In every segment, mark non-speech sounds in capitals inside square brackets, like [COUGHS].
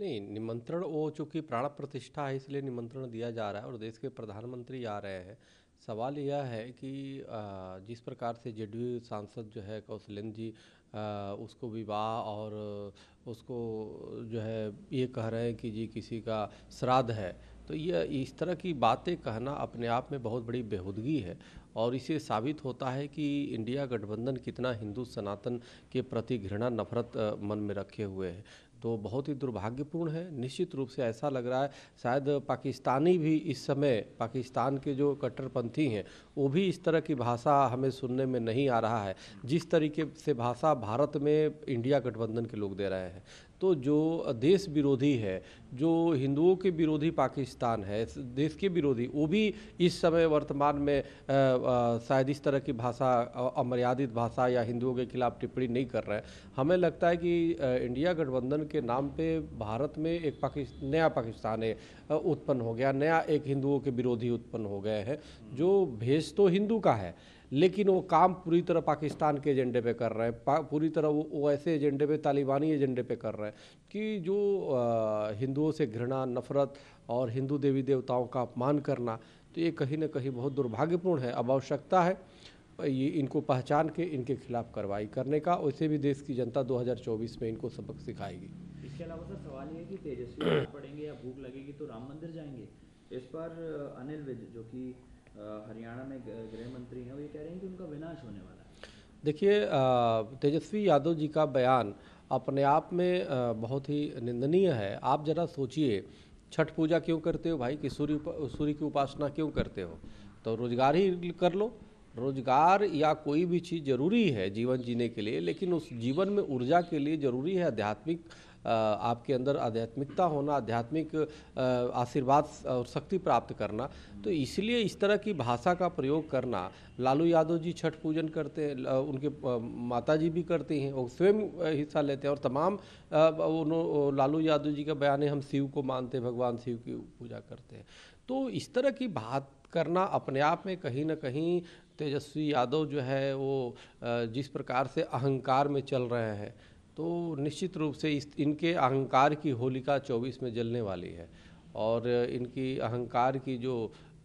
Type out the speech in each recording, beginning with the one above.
नहीं निमंत्रण वो चूँकि प्राण प्रतिष्ठा है इसलिए निमंत्रण दिया जा रहा है और देश के प्रधानमंत्री आ रहे हैं सवाल यह है कि जिस प्रकार से जेडीयू सांसद जो है कौशलेंद्र जी उसको विवाह और उसको जो है ये कह रहे हैं कि जी किसी का श्राद्ध है तो ये इस तरह की बातें कहना अपने आप में बहुत बड़ी बेहूदगी है और इसे साबित होता है कि इंडिया गठबंधन कितना हिंदू सनातन के प्रति घृणा नफरत मन में रखे हुए है तो बहुत ही दुर्भाग्यपूर्ण है निश्चित रूप से ऐसा लग रहा है शायद पाकिस्तानी भी इस समय पाकिस्तान के जो कट्टरपंथी हैं वो भी इस तरह की भाषा हमें सुनने में नहीं आ रहा है जिस तरीके से भाषा भारत में इंडिया गठबंधन के लोग दे रहे हैं तो जो देश विरोधी है जो हिंदुओं के विरोधी पाकिस्तान है देश के विरोधी वो भी इस समय वर्तमान में शायद इस तरह की भाषा अमर्यादित भाषा या हिंदुओं के खिलाफ टिप्पणी नहीं कर रहे हैं हमें लगता है कि इंडिया गठबंधन के नाम पे भारत में एक पाकिस्त, नया पाकिस्तान उत्पन्न हो गया नया एक हिंदुओं के विरोधी उत्पन्न हो गए हैं जो भेज तो हिंदू का है लेकिन वो काम पूरी तरह पाकिस्तान के एजेंडे पे कर रहे हैं पूरी तरह वो, वो ऐसे एजेंडे पे तालिबानी एजेंडे पे कर रहे हैं कि जो हिंदुओं से घृणा नफरत और हिंदू देवी देवताओं का अपमान करना तो ये कहीं ना कहीं बहुत दुर्भाग्यपूर्ण है अब आवश्यकता है ये इनको पहचान के इनके खिलाफ कार्रवाई करने का वैसे भी देश की जनता 2024 में इनको सबक सिखाएगी इसके अलावा सर सवाल ये है कि तेजस्वी [COUGHS] पड़ेंगे या भूख लगेगी तो राम मंदिर जाएंगे इस पर अनिल विज जो कि हरियाणा में गृह मंत्री हैं वो ये कह रहे हैं कि उनका विनाश होने वाला है देखिए तेजस्वी यादव जी का बयान अपने आप में बहुत ही निंदनीय है आप जरा सोचिए छठ पूजा क्यों करते हो भाई कि सूर्य सूर्य की उपासना क्यों करते हो तो रोजगार ही कर लो रोजगार या कोई भी चीज़ जरूरी है जीवन जीने के लिए लेकिन उस जीवन में ऊर्जा के लिए जरूरी है आध्यात्मिक आपके अंदर आध्यात्मिकता होना आध्यात्मिक आशीर्वाद और शक्ति प्राप्त करना तो इसलिए इस तरह की भाषा का प्रयोग करना लालू यादव जी छठ पूजन करते हैं उनके माता जी भी करती हैं वो स्वयं हिस्सा लेते हैं और तमाम लालू यादव जी का बयान है हम शिव को मानते हैं भगवान शिव की पूजा करते हैं तो इस तरह की बात करना अपने आप में कहीं ना कहीं तेजस्वी यादव जो है वो जिस प्रकार से अहंकार में चल रहे हैं तो निश्चित रूप से इस इनके अहंकार की होलिका 24 में जलने वाली है और इनकी अहंकार की जो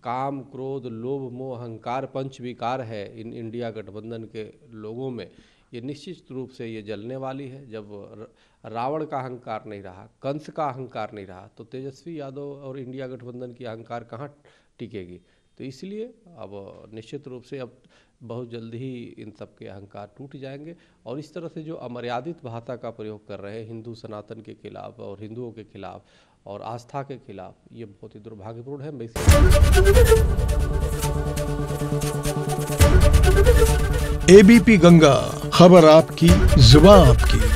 काम क्रोध लोभ मोह अहंकार पंच विकार है इन इंडिया गठबंधन के लोगों में ये निश्चित रूप से ये जलने वाली है जब रावण का अहंकार नहीं रहा कंस का अहंकार नहीं रहा तो तेजस्वी यादव और इंडिया गठबंधन की अहंकार कहाँ टिकेगी तो इसलिए अब निश्चित रूप से अब बहुत जल्दी ही इन सब के अहंकार टूट जाएंगे और इस तरह से जो अमर्यादित भाषा का प्रयोग कर रहे हैं हिंदू सनातन के खिलाफ और हिंदुओं के खिलाफ और आस्था के खिलाफ ये बहुत ही दुर्भाग्यपूर्ण है मैं एबीपी गंगा खबर आपकी जुबा आपकी